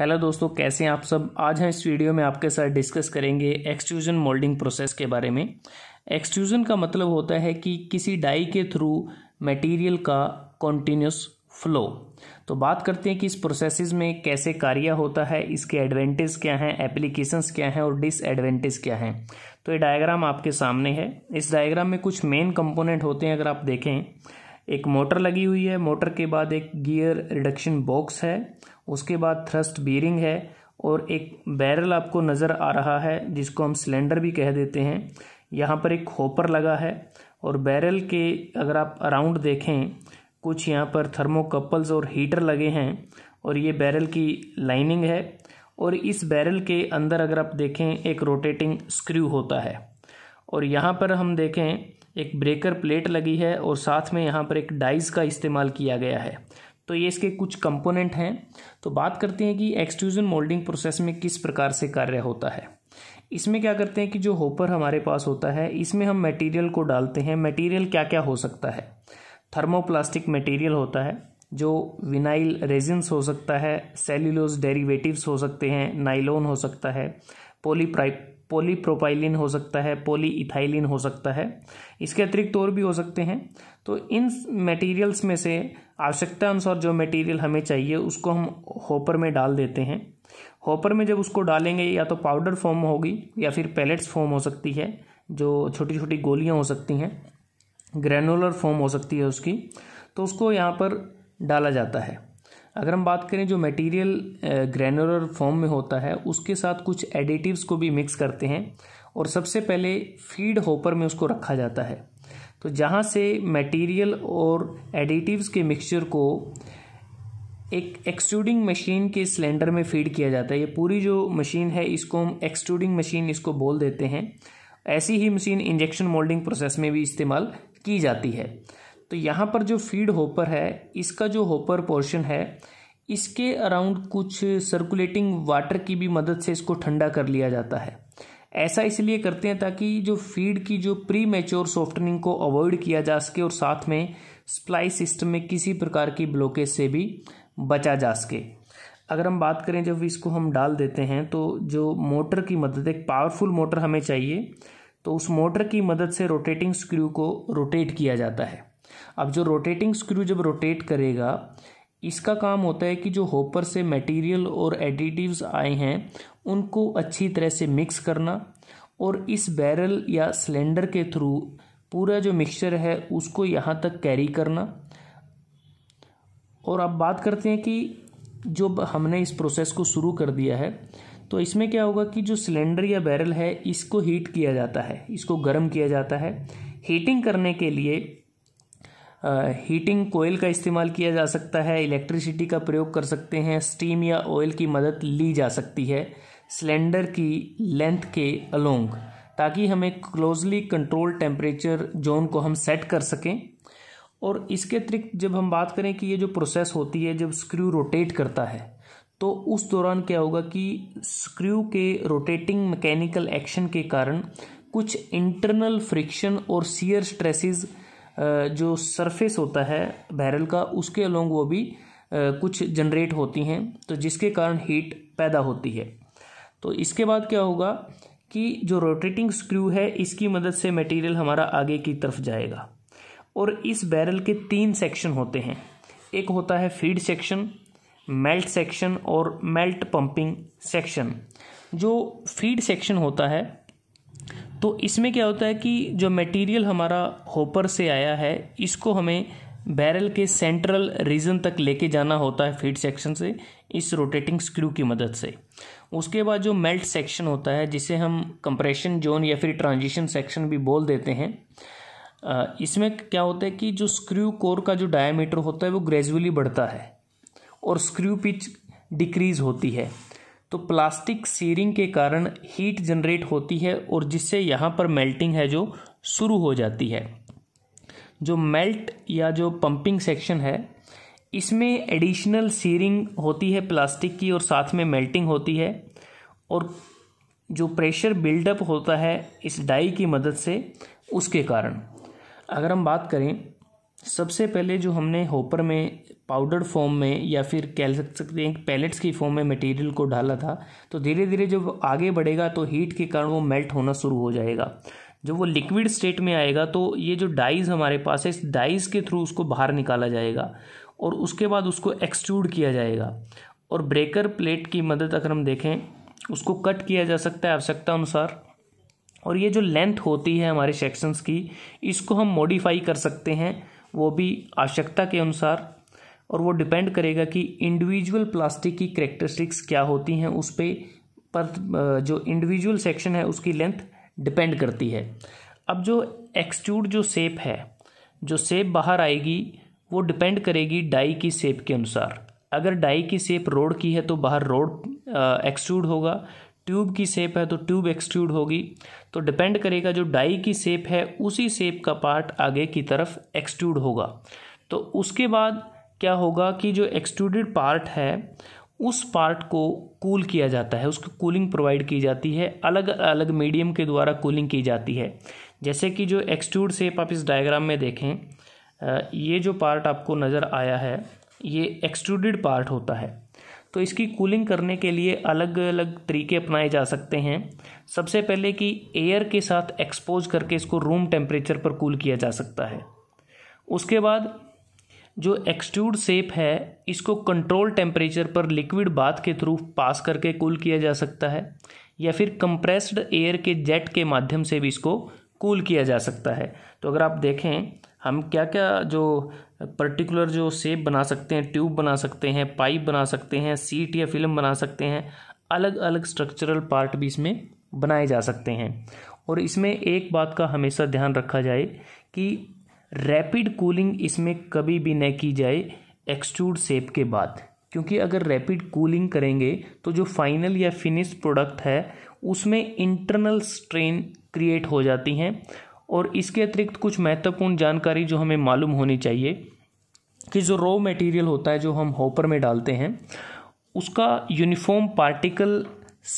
hello दोस्तों कैसे हैं आप सब आज हम इस वीडियो में आपके साथ डिस्कस करेंगे एक्सट्रूजन मोल्डिंग प्रोसेस के बारे में एक्सट्रूजन का मतलब होता है कि किसी डाई के थ्रू मटेरियल का कॉन्टीन्यूस फ्लो तो बात करते हैं कि इस प्रोसेस में कैसे कार्य होता है इसके एडवांटेज क्या हैं एप्लीकेशंस क्या हैं और डिसएडवांटेज क्या हैं तो ये डायग्राम आपके सामने है इस डायग्राम में कुछ मेन कंपोनेंट होते हैं अगर आप देखें एक मोटर लगी हुई है मोटर के बाद एक गियर रिडक्शन बॉक्स है उसके बाद थ्रस्ट बीरिंग है और एक बैरल आपको नज़र आ रहा है जिसको हम सिलेंडर भी कह देते हैं यहाँ पर एक होपर लगा है और बैरल के अगर आप अराउंड देखें कुछ यहाँ पर थर्मोकपल्स और हीटर लगे हैं और ये बैरल की लाइनिंग है और इस बैरल के अंदर अगर आप देखें एक रोटेटिंग स्क्रू होता है और यहाँ पर हम देखें एक ब्रेकर प्लेट लगी है और साथ में यहाँ पर एक डाइस का इस्तेमाल किया गया है तो ये इसके कुछ कंपोनेंट हैं तो बात करते हैं कि एक्सट्रूजन मोल्डिंग प्रोसेस में किस प्रकार से कार्य होता है इसमें क्या करते हैं कि जो होपर हमारे पास होता है इसमें हम मटेरियल को डालते हैं मटेरियल क्या क्या हो सकता है थर्मोप्लास्टिक मटेरियल होता है जो विनाइल रेजिन्स हो सकता है सेल्यूलोज डेरिवेटिव्स हो सकते हैं नाइलोन हो सकता है पोलीप्राइ पोलीप्रोपाइलिन हो सकता है पोली इथाइलिन हो सकता है इसके अतिरिक्त और भी हो सकते हैं तो इन मटेरियल्स में से आवश्यकता अनुसार जो मटेरियल हमें चाहिए उसको हम होपर में डाल देते हैं होपर में जब उसको डालेंगे या तो पाउडर फॉर्म होगी या फिर पैलेट्स फॉर्म हो सकती है जो छोटी छोटी गोलियाँ हो सकती हैं ग्रैनुलर फॉर्म हो सकती है उसकी तो उसको यहाँ पर डाला जाता है अगर हम बात करें जो मटेरियल ग्रेनुलर फॉर्म में होता है उसके साथ कुछ एडिटिव्स को भी मिक्स करते हैं और सबसे पहले फीड होपर में उसको रखा जाता है तो जहाँ से मटेरियल और एडिटिव्स के मिक्सचर को एक एक्सट्रूडिंग मशीन के सिलेंडर में फीड किया जाता है ये पूरी जो मशीन है इसको हम एक्सट्रूडिंग मशीन इसको बोल देते हैं ऐसी ही मशीन इंजेक्शन मोल्डिंग प्रोसेस में भी इस्तेमाल की जाती है तो यहाँ पर जो फीड होपर है इसका जो होपर पोर्शन है इसके अराउंड कुछ सर्कुलेटिंग वाटर की भी मदद से इसको ठंडा कर लिया जाता है ऐसा इसलिए करते हैं ताकि जो फीड की जो प्री मेच्योर सॉफ्टनिंग को अवॉइड किया जा सके और साथ में स्प्लाई सिस्टम में किसी प्रकार की ब्लॉकेज से भी बचा जा सके अगर हम बात करें जब इसको हम डाल देते हैं तो जो मोटर की मदद एक पावरफुल मोटर हमें चाहिए तो उस मोटर की मदद से रोटेटिंग स्क्रू को रोटेट किया जाता है अब जो रोटेटिंग स्क्रू जब रोटेट करेगा इसका काम होता है कि जो होपर से मटेरियल और एडिटिव्स आए हैं उनको अच्छी तरह से मिक्स करना और इस बैरल या सिलेंडर के थ्रू पूरा जो मिक्सचर है उसको यहाँ तक कैरी करना और अब बात करते हैं कि जो हमने इस प्रोसेस को शुरू कर दिया है तो इसमें क्या होगा कि जो सिलेंडर या बैरल है इसको हीट किया जाता है इसको गर्म किया जाता है हीटिंग करने के लिए हीटिंग कोयल का इस्तेमाल किया जा सकता है इलेक्ट्रिसिटी का प्रयोग कर सकते हैं स्टीम या ऑयल की मदद ली जा सकती है सिलेंडर की लेंथ के अलोंग ताकि हमें क्लोजली कंट्रोल टेम्परेचर जोन को हम सेट कर सकें और इसके अतिरिक्त जब हम बात करें कि ये जो प्रोसेस होती है जब स्क्रू रोटेट करता है तो उस दौरान क्या होगा कि स्क्रू के रोटेटिंग मैकेनिकल एक्शन के कारण कुछ इंटरनल फ्रिक्शन और सीयर स्ट्रेसिज़ जो सरफेस होता है बैरल का उसके अलोंग वो भी कुछ जनरेट होती हैं तो जिसके कारण हीट पैदा होती है तो इसके बाद क्या होगा कि जो रोटेटिंग स्क्रू है इसकी मदद से मटेरियल हमारा आगे की तरफ जाएगा और इस बैरल के तीन सेक्शन होते हैं एक होता है फीड सेक्शन मेल्ट सेक्शन और मेल्ट पंपिंग सेक्शन जो फीड सेक्शन होता है तो इसमें क्या होता है कि जो मटेरियल हमारा होपर से आया है इसको हमें बैरल के सेंट्रल रीजन तक लेके जाना होता है फीड सेक्शन से इस रोटेटिंग स्क्रू की मदद से उसके बाद जो मेल्ट सेक्शन होता है जिसे हम कंप्रेशन जोन या फिर ट्रांजिशन सेक्शन भी बोल देते हैं इसमें क्या होता है कि जो स्क्रू कोर का जो डायमीटर होता है वो ग्रेजुअली बढ़ता है और स्क्रू पिच डिक्रीज़ होती है तो प्लास्टिक सीरिंग के कारण हीट जनरेट होती है और जिससे यहाँ पर मेल्टिंग है जो शुरू हो जाती है जो मेल्ट या जो पंपिंग सेक्शन है इसमें एडिशनल सीरिंग होती है प्लास्टिक की और साथ में मेल्टिंग होती है और जो प्रेशर बिल्डअप होता है इस डाई की मदद से उसके कारण अगर हम बात करें सबसे पहले जो हमने होपर में पाउडर फॉर्म में या फिर कह सकते हैं पैलेट्स की फॉर्म में मटेरियल को डाला था तो धीरे धीरे जब आगे बढ़ेगा तो हीट के कारण वो मेल्ट होना शुरू हो जाएगा जब वो लिक्विड स्टेट में आएगा तो ये जो डाइज हमारे पास है इस डाइज के थ्रू उसको बाहर निकाला जाएगा और उसके बाद उसको एक्सट्रूड किया जाएगा और ब्रेकर प्लेट की मदद अगर हम देखें उसको कट किया जा सकता है आवश्यकता अनुसार और ये जो लेंथ होती है हमारे सेक्शंस की इसको हम मॉडिफाई कर सकते हैं वो भी आवश्यकता के अनुसार और वो डिपेंड करेगा कि इंडिविजुअल प्लास्टिक की करेक्टरिस्टिक्स क्या होती हैं उस पे पर जो इंडिविजुअल सेक्शन है उसकी लेंथ डिपेंड करती है अब जो एक्सट्रूड जो सेप है जो सेप बाहर आएगी वो डिपेंड करेगी डाई की सेप के अनुसार अगर डाई की सेप रोड की है तो बाहर रोड एक्सट्रूड होगा ट्यूब की सेप है तो ट्यूब एक्सट्रूड होगी तो डिपेंड करेगा जो डाई की सेप है उसी सेप का पार्ट आगे की तरफ एक्सट्रूड होगा तो उसके बाद क्या होगा कि जो एक्सट्रूडेड पार्ट है उस पार्ट को कूल किया जाता है उसको कूलिंग प्रोवाइड की जाती है अलग अलग मीडियम के द्वारा कूलिंग की जाती है जैसे कि जो एक्सट्रूड सेप आप इस डायग्राम में देखें ये जो पार्ट आपको नज़र आया है ये एक्सट्रूडेड पार्ट होता है तो इसकी कूलिंग करने के लिए अलग अलग तरीके अपनाए जा सकते हैं सबसे पहले कि एयर के साथ एक्सपोज करके इसको रूम टेम्परेचर पर कूल किया जा सकता है उसके बाद जो एक्सट्यूड सेप है इसको कंट्रोल टेम्परेचर पर लिक्विड बाथ के थ्रू पास करके कूल किया जा सकता है या फिर कंप्रेस्ड एयर के जेट के माध्यम से भी इसको कूल किया जा सकता है तो अगर आप देखें हम क्या क्या जो पर्टिकुलर जो सेप बना सकते हैं ट्यूब बना सकते हैं पाइप बना सकते हैं सीट या फिल्म बना सकते हैं अलग अलग स्ट्रक्चरल पार्ट भी इसमें बनाए जा सकते हैं और इसमें एक बात का हमेशा ध्यान रखा जाए कि रैपिड कूलिंग इसमें कभी भी न की जाए एक्सट्रूड सेप के बाद क्योंकि अगर रैपिड कूलिंग करेंगे तो जो फाइनल या फिनिश प्रोडक्ट है उसमें इंटरनल स्ट्रेन क्रिएट हो जाती हैं और इसके अतिरिक्त कुछ महत्वपूर्ण जानकारी जो हमें मालूम होनी चाहिए कि जो रॉ मटेरियल होता है जो हम हॉपर में डालते हैं उसका यूनिफॉर्म पार्टिकल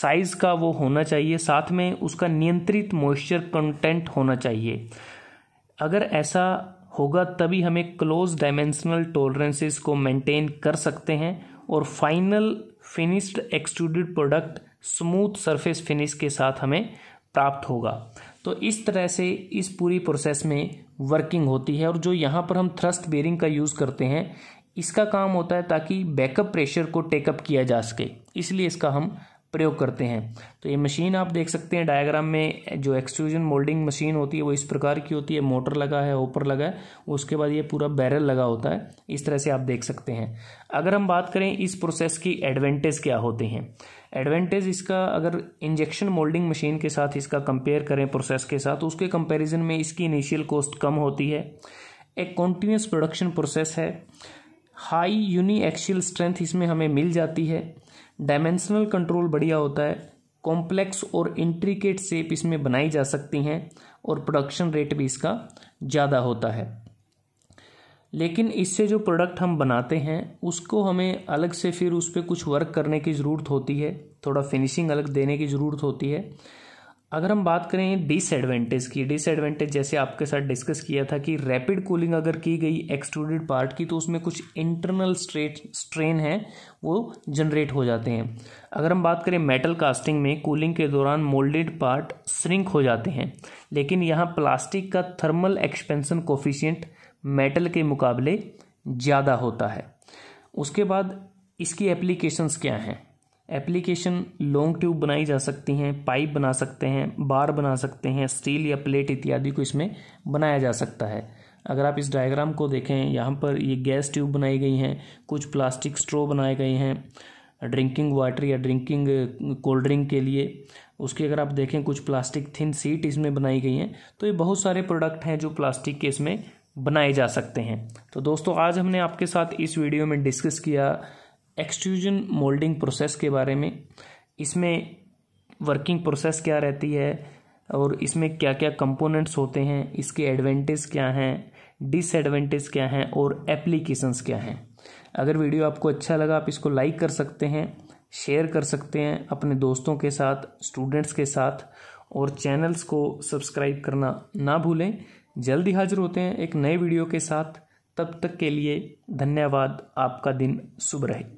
साइज़ का वो होना चाहिए साथ में उसका नियंत्रित मॉइस्चर कंटेंट होना चाहिए अगर ऐसा होगा तभी हमें क्लोज डायमेंशनल टॉलरेंसेस को मेंटेन कर सकते हैं और final finished extruded product smooth surface finish के साथ हमें प्राप्त होगा तो इस तरह से इस पूरी प्रोसेस में वर्किंग होती है और जो यहाँ पर हम थ्रस्ट बेरिंग का यूज़ करते हैं इसका काम होता है ताकि बैकअप प्रेशर को टेकअप किया जा सके इसलिए इसका हम प्रयोग करते हैं तो ये मशीन आप देख सकते हैं डायग्राम में जो एक्सट्रूजन मोल्डिंग मशीन होती है वो इस प्रकार की होती है मोटर लगा है ओपर लगा है उसके बाद ये पूरा बैरल लगा होता है इस तरह से आप देख सकते हैं अगर हम बात करें इस प्रोसेस की एडवांटेज क्या होते हैं एडवांटेज इसका अगर इंजेक्शन मोल्डिंग मशीन के साथ इसका कंपेयर करें प्रोसेस के साथ तो उसके कंपैरिजन में इसकी इनिशियल कॉस्ट कम होती है एक कॉन्टीन्यूस प्रोडक्शन प्रोसेस है हाई यूनी एक्शियल स्ट्रेंथ इसमें हमें मिल जाती है डायमेंशनल कंट्रोल बढ़िया होता है कॉम्प्लेक्स और इंट्रिकेट सेप इसमें बनाई जा सकती हैं और प्रोडक्शन रेट भी इसका ज़्यादा होता है लेकिन इससे जो प्रोडक्ट हम बनाते हैं उसको हमें अलग से फिर उस पर कुछ वर्क करने की ज़रूरत होती है थोड़ा फिनिशिंग अलग देने की ज़रूरत होती है अगर हम बात करें डिसएडवांटेज की डिसएडवांटेज जैसे आपके साथ डिस्कस किया था कि रैपिड कूलिंग अगर की गई एक्सट्रूडेड पार्ट की तो उसमें कुछ इंटरनल स्ट्रेट स्ट्रेन है वो जनरेट हो जाते हैं अगर हम बात करें मेटल कास्टिंग में कूलिंग के दौरान मोल्डेड पार्ट श्रिंक हो जाते हैं लेकिन यहाँ प्लास्टिक का थर्मल एक्सपेंसन कोफिशियंट मेटल के मुकाबले ज़्यादा होता है उसके बाद इसकी एप्लीकेशंस क्या हैं एप्लीकेशन लॉन्ग ट्यूब बनाई जा सकती हैं पाइप बना सकते हैं बार बना सकते हैं स्टील या प्लेट इत्यादि को इसमें बनाया जा सकता है अगर आप इस डायग्राम को देखें यहाँ पर ये गैस ट्यूब बनाई गई हैं कुछ प्लास्टिक स्ट्रो बनाए गए हैं ड्रिंकिंग वाटर या ड्रिंकिंग कोल्ड ड्रिंक के लिए उसकी अगर आप देखें कुछ प्लास्टिक थिन सीट इसमें बनाई गई हैं तो ये बहुत सारे प्रोडक्ट हैं जो प्लास्टिक के इसमें बनाए जा सकते हैं तो दोस्तों आज हमने आपके साथ इस वीडियो में डिस्कस किया एक्सट्यूजन मोल्डिंग प्रोसेस के बारे में इसमें वर्किंग प्रोसेस क्या रहती है और इसमें क्या क्या कंपोनेंट्स होते हैं इसके एडवांटेज क्या हैं डिसएडवांटेज क्या हैं और एप्लीकेशंस क्या हैं अगर वीडियो आपको अच्छा लगा आप इसको लाइक कर सकते हैं शेयर कर सकते हैं अपने दोस्तों के साथ स्टूडेंट्स के साथ और चैनल्स को सब्सक्राइब करना ना भूलें जल्दी हाजिर होते हैं एक नए वीडियो के साथ तब तक के लिए धन्यवाद आपका दिन शुभ रहे